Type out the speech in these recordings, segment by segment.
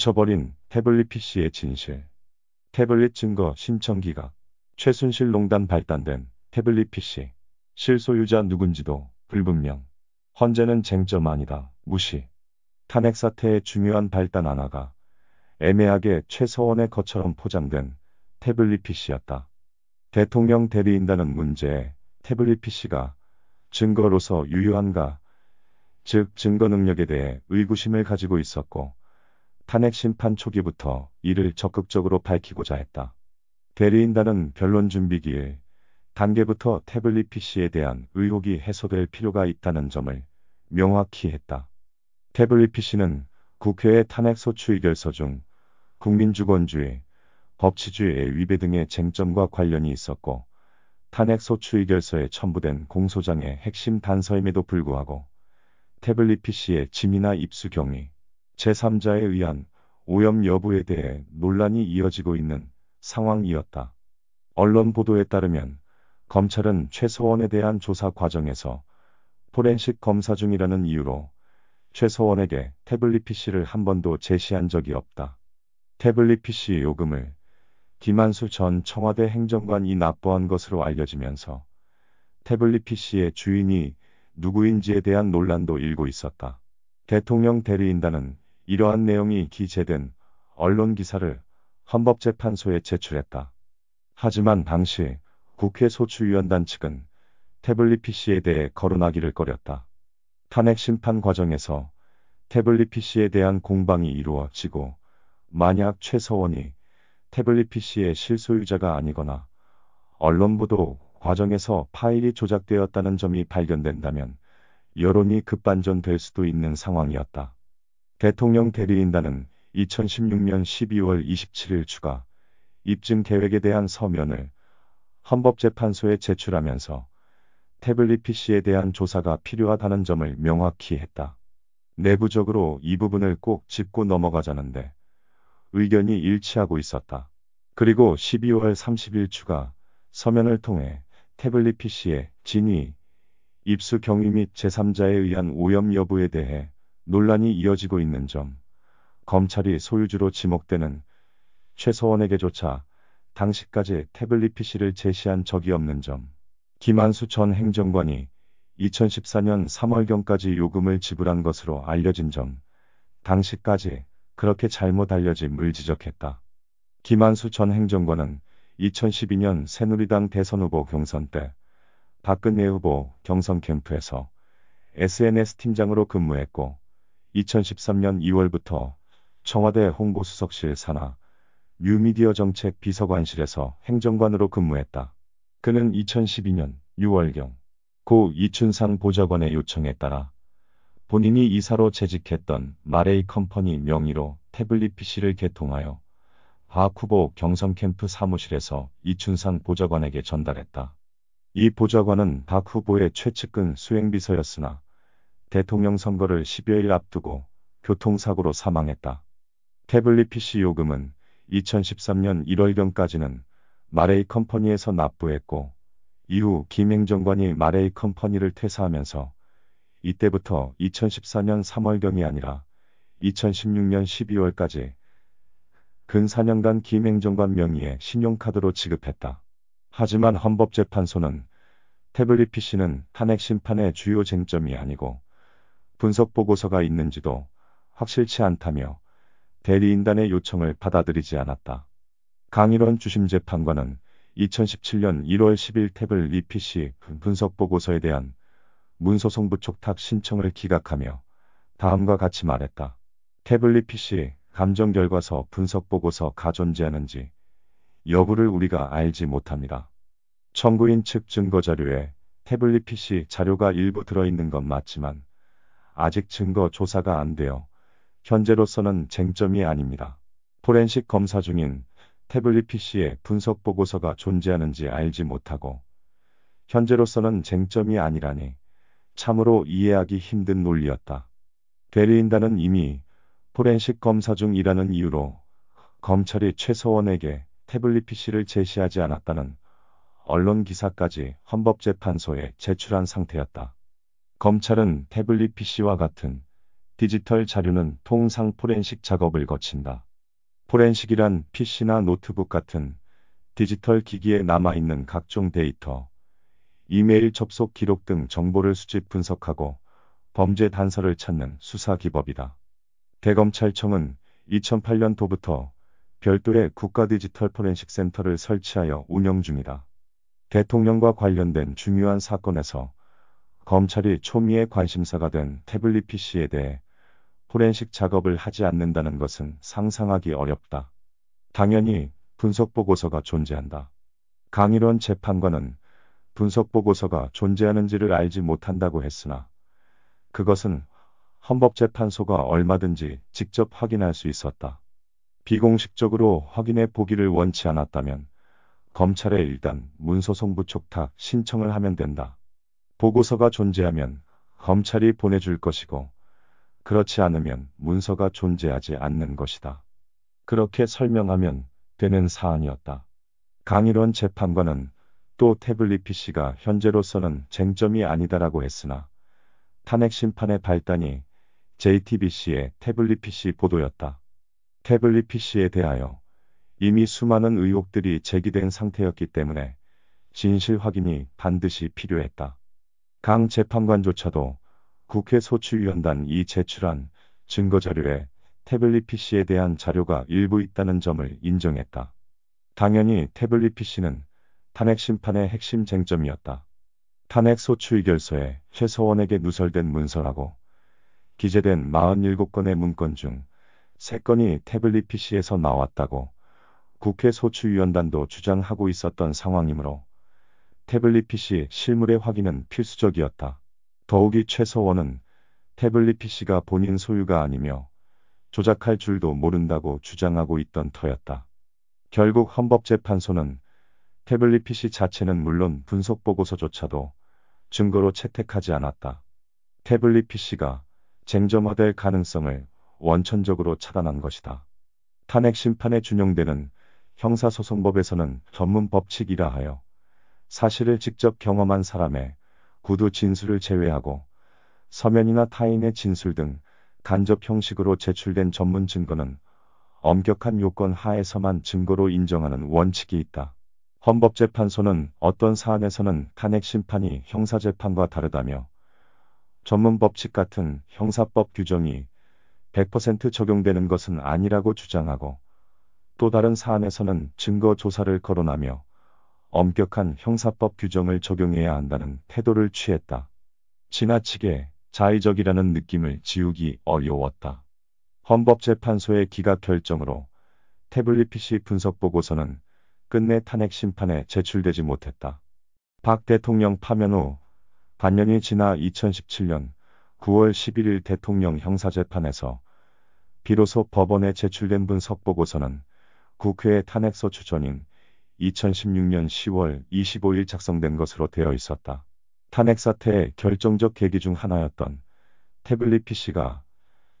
묻혀버린 태블릿 PC의 진실. 태블릿 증거 신청 기각. 최순실 농단 발단된 태블릿 PC. 실소유자 누군지도 불분명. 헌재는 쟁점 아니다. 무시. 탄핵 사태의 중요한 발단 하나가 애매하게 최서원의 것처럼 포장된 태블릿 PC였다. 대통령 대리인다는 문제에 태블릿 PC가 증거로서 유효한가, 즉 증거 능력에 대해 의구심을 가지고 있었고 탄핵 심판 초기부터 이를 적극적으로 밝히고자 했다. 대리인단은 변론 준비기에 단계부터 태블릿 PC에 대한 의혹이 해소될 필요가 있다는 점을 명확히 했다. 태블릿 PC는 국회의 탄핵소추 의결서 중 국민주권주의, 법치주의의 위배 등의 쟁점과 관련이 있었고 탄핵소추 의결서에 첨부된 공소장의 핵심 단서임에도 불구하고 태블릿 PC의 짐이나 입수 경위, 제3자에 의한 오염 여부에 대해 논란이 이어지고 있는 상황이었다. 언론 보도에 따르면 검찰은 최소원에 대한 조사 과정에서 포렌식 검사 중이라는 이유로 최소원에게 태블릿 PC를 한 번도 제시한 적이 없다. 태블릿 PC 요금을 김한수 전 청와대 행정관이 납부한 것으로 알려지면서 태블릿 PC의 주인이 누구인지에 대한 논란도 일고 있었다. 대통령 대리인단은 이러한 내용이 기재된 언론 기사를 헌법재판소에 제출했다. 하지만 당시 국회 소추위원단 측은 태블릿 PC에 대해 거론하기를 꺼렸다. 탄핵 심판 과정에서 태블릿 PC에 대한 공방이 이루어지고 만약 최서원이 태블릿 PC의 실소유자가 아니거나 언론 보도 과정에서 파일이 조작되었다는 점이 발견된다면 여론이 급반전될 수도 있는 상황이었다. 대통령 대리인단은 2016년 12월 27일 추가 입증 계획에 대한 서면을 헌법재판소에 제출하면서 태블릿 PC에 대한 조사가 필요하다는 점을 명확히 했다. 내부적으로 이 부분을 꼭 짚고 넘어가자는데 의견이 일치하고 있었다. 그리고 12월 30일 추가 서면을 통해 태블릿 PC의 진위, 입수 경위 및 제3자에 의한 오염 여부에 대해 논란이 이어지고 있는 점, 검찰이 소유주로 지목되는 최소원에게조차 당시까지 태블릿 PC를 제시한 적이 없는 점, 김한수 전 행정관이 2014년 3월경까지 요금을 지불한 것으로 알려진 점, 당시까지 그렇게 잘못 알려짐을 지적했다. 김한수 전 행정관은 2012년 새누리당 대선 후보 경선 때 박근혜 후보 경선 캠프에서 SNS 팀장으로 근무했고 2013년 2월부터 청와대 홍보수석실 산하 뉴미디어 정책 비서관실에서 행정관으로 근무했다. 그는 2012년 6월경 고 이춘상 보좌관의 요청에 따라 본인이 이사로 재직했던 마레이 컴퍼니 명의로 태블릿 PC를 개통하여 바쿠보 경성 캠프 사무실에서 이춘상 보좌관에게 전달했다. 이 보좌관은 박 후보의 최측근 수행비서였으나 대통령 선거를 1 2일 앞두고 교통사고로 사망했다. 태블릿 PC 요금은 2013년 1월경까지는 마레이 컴퍼니에서 납부했고 이후 김행정관이 마레이 컴퍼니를 퇴사하면서 이때부터 2014년 3월경이 아니라 2016년 12월까지 근 4년간 김행정관 명의의 신용카드로 지급했다. 하지만 헌법재판소는 태블릿 PC는 탄핵 심판의 주요 쟁점이 아니고 분석 보고서가 있는지도 확실치 않다며 대리인단의 요청을 받아들이지 않았다. 강일원 주심재판관은 2017년 1월 10일 태블 EPC 분석 보고서에 대한 문서송부 촉탁 신청을 기각하며 다음과 같이 말했다. 태블 릿 p c 감정 결과서 분석 보고서가 존재하는지 여부를 우리가 알지 못합니다. 청구인 측 증거 자료에 태블릿 PC 자료가 일부 들어있는 건 맞지만 아직 증거 조사가 안 되어 현재로서는 쟁점이 아닙니다. 포렌식 검사 중인 태블릿 PC에 분석 보고서가 존재하는지 알지 못하고 현재로서는 쟁점이 아니라니 참으로 이해하기 힘든 논리였다. 베리인다는 이미 포렌식 검사 중이라는 이유로 검찰이 최서원에게 태블릿 PC를 제시하지 않았다는 언론 기사까지 헌법재판소에 제출한 상태였다. 검찰은 태블릿 PC와 같은 디지털 자료는 통상 포렌식 작업을 거친다. 포렌식이란 PC나 노트북 같은 디지털 기기에 남아있는 각종 데이터, 이메일 접속 기록 등 정보를 수집 분석하고 범죄 단서를 찾는 수사 기법이다. 대검찰청은 2008년도부터 별도의 국가 디지털 포렌식 센터를 설치하여 운영 중이다. 대통령과 관련된 중요한 사건에서 검찰이 초미의 관심사가 된 태블릿 PC에 대해 포렌식 작업을 하지 않는다는 것은 상상하기 어렵다. 당연히 분석보고서가 존재한다. 강일원 재판관은 분석보고서가 존재하는지를 알지 못한다고 했으나 그것은 헌법재판소가 얼마든지 직접 확인할 수 있었다. 비공식적으로 확인해 보기를 원치 않았다면 검찰에 일단 문서송부 촉탁 신청을 하면 된다. 보고서가 존재하면 검찰이 보내줄 것이고 그렇지 않으면 문서가 존재하지 않는 것이다. 그렇게 설명하면 되는 사안이었다. 강일원 재판관은 또 태블릿 PC가 현재로서는 쟁점이 아니다라고 했으나 탄핵 심판의 발단이 JTBC의 태블릿 PC 보도였다. 태블릿 PC에 대하여 이미 수많은 의혹들이 제기된 상태였기 때문에 진실 확인이 반드시 필요했다. 강 재판관조차도 국회 소추위원단이 제출한 증거자료에 태블릿 PC에 대한 자료가 일부 있다는 점을 인정했다. 당연히 태블릿 PC는 탄핵 심판의 핵심 쟁점이었다. 탄핵 소추 의결서에 최서원에게 누설된 문서라고 기재된 47건의 문건 중 3건이 태블릿 PC에서 나왔다고 국회 소추위원단도 주장하고 있었던 상황이므로 태블릿 PC 실물의 확인은 필수적이었다. 더욱이 최서원은 태블릿 PC가 본인 소유가 아니며 조작할 줄도 모른다고 주장하고 있던 터였다. 결국 헌법재판소는 태블릿 PC 자체는 물론 분석보고서조차도 증거로 채택하지 않았다. 태블릿 PC가 쟁점화될 가능성을 원천적으로 차단한 것이다. 탄핵 심판에 준용되는 형사소송법에서는 전문 법칙이라 하여 사실을 직접 경험한 사람의 구두 진술을 제외하고 서면이나 타인의 진술 등 간접 형식으로 제출된 전문 증거는 엄격한 요건 하에서만 증거로 인정하는 원칙이 있다. 헌법재판소는 어떤 사안에서는 탄핵 심판이 형사재판과 다르다며 전문 법칙 같은 형사법 규정이 100% 적용되는 것은 아니라고 주장하고 또 다른 사안에서는 증거 조사를 거론하며 엄격한 형사법 규정을 적용해야 한다는 태도를 취했다. 지나치게 자의적이라는 느낌을 지우기 어려웠다. 헌법재판소의 기각 결정으로 태블릿 PC 분석 보고서는 끝내 탄핵 심판에 제출되지 못했다. 박 대통령 파면 후 반년이 지나 2017년 9월 11일 대통령 형사재판에서 비로소 법원에 제출된 분석 보고서는 국회의 탄핵소 추전인 2016년 10월 25일 작성된 것으로 되어 있었다. 탄핵 사태의 결정적 계기 중 하나였던 태블릿 PC가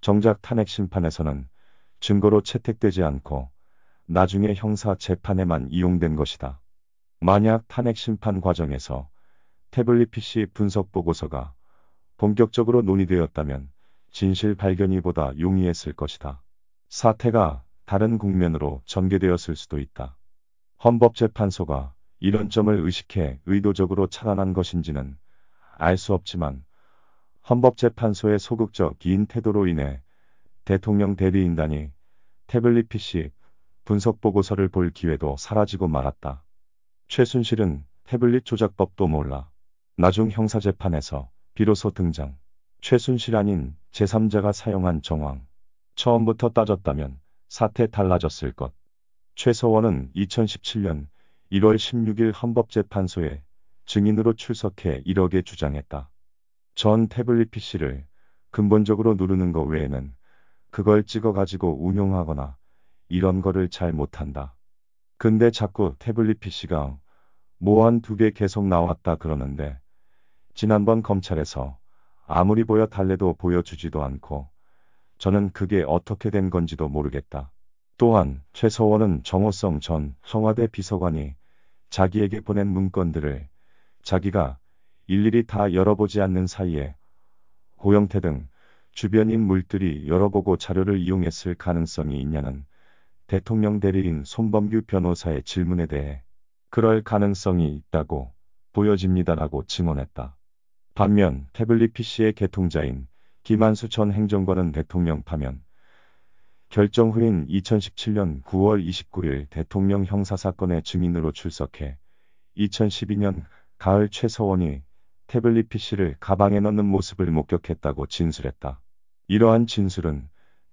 정작 탄핵 심판에서는 증거로 채택되지 않고 나중에 형사 재판에만 이용된 것이다. 만약 탄핵 심판 과정에서 태블릿 PC 분석 보고서가 본격적으로 논의되었다면 진실 발견이보다 용이했을 것이다. 사태가 다른 국면으로 전개되었을 수도 있다. 헌법재판소가 이런 점을 의식해 의도적으로 차단한 것인지는 알 수 없지만 헌법재판소의 소극적 기인 태도로 인해 대통령 대리인단이 태블릿 PC 분석 보고서를 볼 기회도 사라지고 말았다. 최순실은 태블릿 조작법도 몰라. 나중 형사재판에서 비로소 등장. 최순실 아닌 제3자가 사용한 정황. 처음부터 따졌다면 사태 달라졌을 것. 최서원은 2017년 1월 16일 헌법재판소에 증인으로 출석해 1억에 주장했다. 전 태블릿 PC를 근본적으로 누르는 것 외에는 그걸 찍어가지고 운용하거나 이런 거를 잘 못한다. 근데 자꾸 태블릿 PC가 모한 뭐 두개 계속 나왔다 그러는데 지난번 검찰에서 아무리 보여 달래도 보여주지도 않고 저는 그게 어떻게 된 건지도 모르겠다. 또한 최서원은 정호성 전 청와대 비서관이 자기에게 보낸 문건들을 자기가 일일이 다 열어보지 않는 사이에 고영태 등 주변 인물들이 열어보고 자료를 이용했을 가능성이 있냐는 대통령 대리인 손범규 변호사의 질문에 대해 그럴 가능성이 있다고 보여집니다라고 증언했다. 반면 태블릿 PC의 개통자인 김한수 전 행정관은 대통령 파면 결정 후인 2017년 9월 29일 대통령 형사사건의 증인으로 출석해 2012년 가을 최서원이 태블릿 PC를 가방에 넣는 모습을 목격했다고 진술했다. 이러한 진술은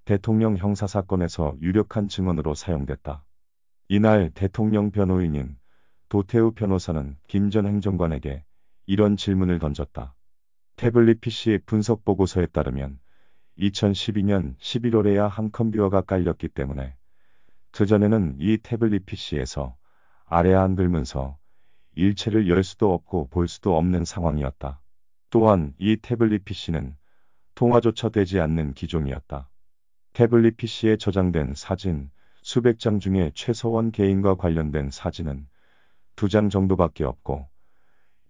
대통령 형사사건에서 유력한 증언으로 사용됐다. 이날 대통령 변호인인 도태우 변호사는 김 전 행정관에게 이런 질문을 던졌다. 태블릿 PC 분석 보고서에 따르면 2012년 11월에야 한 컴퓨어가 깔렸기 때문에 그전에는 이 태블릿 PC에서 아래 안들면서 일체를 열 수도 없고 볼 수도 없는 상황이었다. 또한 이 태블릿 PC는 통화조차 되지 않는 기종이었다. 태블릿 PC에 저장된 사진 수백 장 중에 최소원 개인과 관련된 사진은 두 장 정도밖에 없고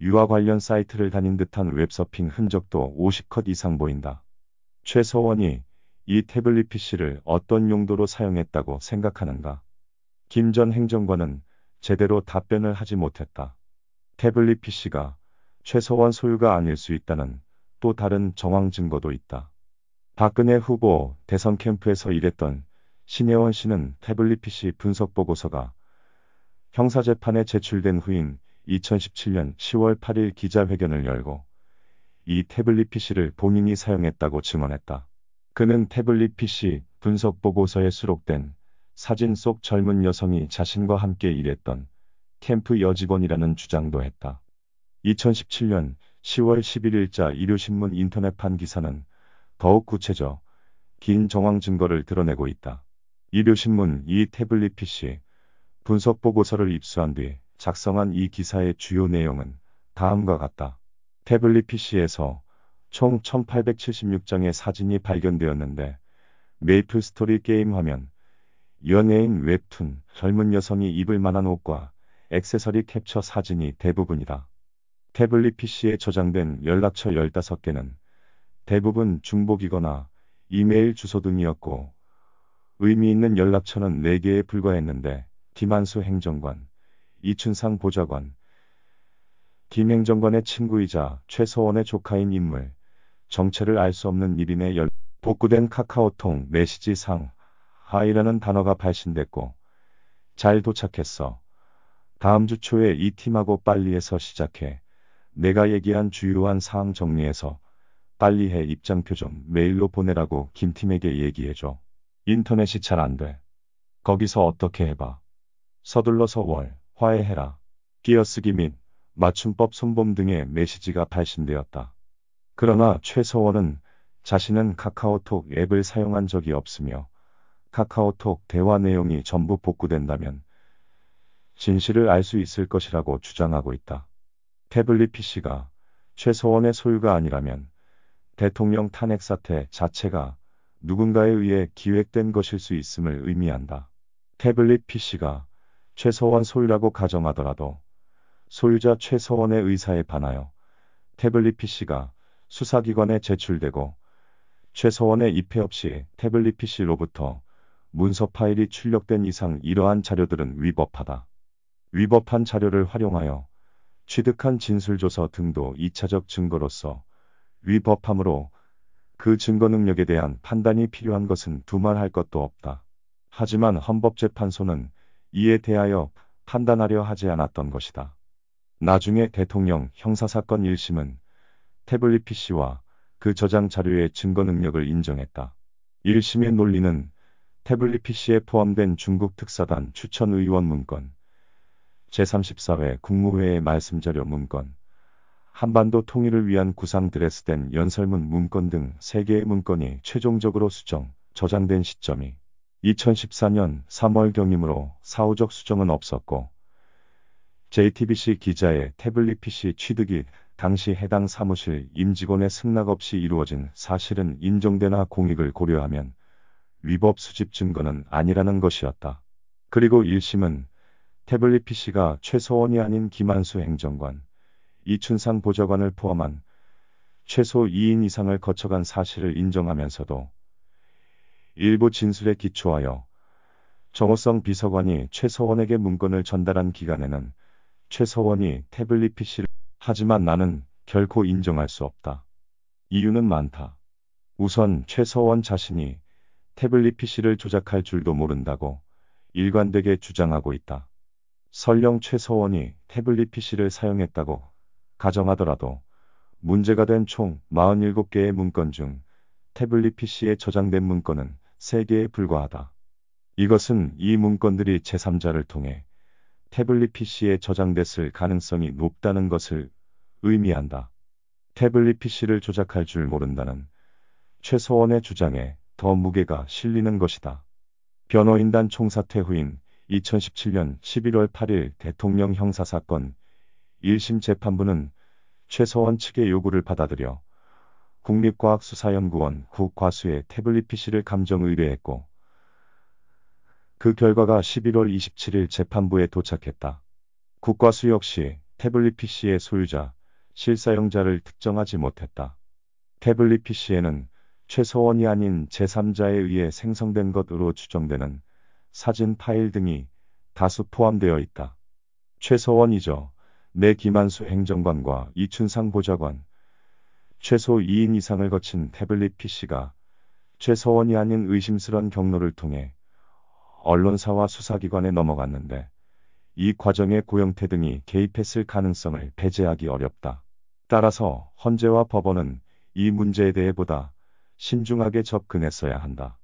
유아 관련 사이트를 다닌 듯한 웹서핑 흔적도 50컷 이상 보인다. 최서원이 이 태블릿 PC를 어떤 용도로 사용했다고 생각하는가? 김 전 행정관은 제대로 답변을 하지 못했다. 태블릿 PC가 최서원 소유가 아닐 수 있다는 또 다른 정황 증거도 있다. 박근혜 후보 대선 캠프에서 일했던 신혜원 씨는 태블릿 PC 분석 보고서가 형사재판에 제출된 후인 2017년 10월 8일 기자회견을 열고 이 태블릿 PC를 본인이 사용했다고 증언했다. 그는 태블릿 PC 분석 보고서에 수록된 사진 속 젊은 여성이 자신과 함께 일했던 캠프 여직원이라는 주장도 했다. 2017년 10월 11일자 일요신문 인터넷판 기사는 더욱 구체적, 긴 정황 증거를 드러내고 있다. 일요신문 이 태블릿 PC 분석 보고서를 입수한 뒤 작성한 이 기사의 주요 내용은 다음과 같다. 태블릿 PC에서 총 1876장의 사진이 발견되었는데 메이플 스토리 게임 화면, 연예인 웹툰, 젊은 여성이 입을 만한 옷과 액세서리 캡처 사진이 대부분이다. 태블릿 PC에 저장된 연락처 15개는 대부분 중복이거나 이메일 주소 등이었고 의미 있는 연락처는 4개에 불과했는데 김한수 행정관, 이춘상 보좌관, 김행정관의 친구이자 최서원의 조카인 인물, 정체를 알 수 없는 1인의 열, 복구된 카카오톡 메시지 상, 하이라는 단어가 발신됐고, 잘 도착했어. 다음 주 초에 이 팀하고 빨리 해서 시작해. 내가 얘기한 주요한 사항 정리해서 빨리 해 입장표 좀 메일로 보내라고 김팀에게 얘기해줘. 인터넷이 잘 안 돼. 거기서 어떻게 해봐. 서둘러서 월, 화해해라. 끼어쓰기 및 맞춤법 손범 등의 메시지가 발신되었다. 그러나 최서원은 자신은 카카오톡 앱을 사용한 적이 없으며 카카오톡 대화 내용이 전부 복구된다면 진실을 알 수 있을 것이라고 주장하고 있다. 태블릿 PC가 최서원의 소유가 아니라면 대통령 탄핵 사태 자체가 누군가에 의해 기획된 것일 수 있음을 의미한다. 태블릿 PC가 최소원 소유라고 가정하더라도 소유자 최서원의 의사에 반하여 태블릿 PC가 수사기관에 제출되고 최서원의 입회 없이 태블릿 PC로부터 문서 파일이 출력된 이상 이러한 자료들은 위법하다. 위법한 자료를 활용하여 취득한 진술조서 등도 2차적 증거로서 위법함으로 그 증거 능력에 대한 판단이 필요한 것은 두말할 것도 없다. 하지만 헌법재판소는 이에 대하여 판단하려 하지 않았던 것이다. 나중에 대통령 형사사건 1심은 태블릿 PC와 그 저장 자료의 증거 능력을 인정했다. 1심의 논리는 태블릿 PC에 포함된 중국 특사단 추천 의원 문건, 제34회 국무회의 말씀 자료 문건, 한반도 통일을 위한 구상 드레스된 연설문 문건 등 3개의 문건이 최종적으로 수정, 저장된 시점이 2014년 3월경이므로 사후적 수정은 없었고 JTBC 기자의 태블릿 PC 취득이 당시 해당 사무실 임직원의 승낙 없이 이루어진 사실은 인정되나 공익을 고려하면 위법 수집 증거는 아니라는 것이었다. 그리고 1심은 태블릿 PC가 최소원이 아닌 김한수 행정관, 이춘상 보좌관을 포함한 최소 2인 이상을 거쳐간 사실을 인정하면서도 일부 진술에 기초하여 정호성 비서관이 최소원에게 문건을 전달한 기간에는 최서원이 태블릿 PC를 하지만 나는 결코 인정할 수 없다. 이유는 많다. 우선 최서원 자신이 태블릿 PC를 조작할 줄도 모른다고 일관되게 주장하고 있다. 설령 최서원이 태블릿 PC를 사용했다고 가정하더라도 문제가 된 총 47개의 문건 중 태블릿 PC에 저장된 문건은 3개에 불과하다. 이것은 이 문건들이 제3자를 통해 태블릿 PC에 저장됐을 가능성이 높다는 것을 의미한다. 태블릿 PC를 조작할 줄 모른다는 최소원의 주장에 더 무게가 실리는 것이다. 변호인단 총사퇴 후인 2017년 11월 8일 대통령 형사사건 1심 재판부는 최소원 측의 요구를 받아들여 국립과학수사연구원 국과수의 태블릿 PC를 감정 의뢰했고 그 결과가 11월 27일 재판부에 도착했다. 국과수 역시 태블릿 PC의 소유자, 실사용자를 특정하지 못했다. 태블릿 PC에는 최소원이 아닌 제3자에 의해 생성된 것으로 추정되는 사진 파일 등이 다수 포함되어 있다. 최소원이죠. 내 김한수 행정관과 이춘상 보좌관, 최소 2인 이상을 거친 태블릿 PC가 최소원이 아닌 의심스런 경로를 통해 언론사와 수사기관에 넘어갔는데 이 과정에 고영태 등이 개입했을 가능성을 배제하기 어렵다. 따라서 헌재와 법원은 이 문제에 대해 보다 신중하게 접근했어야 한다.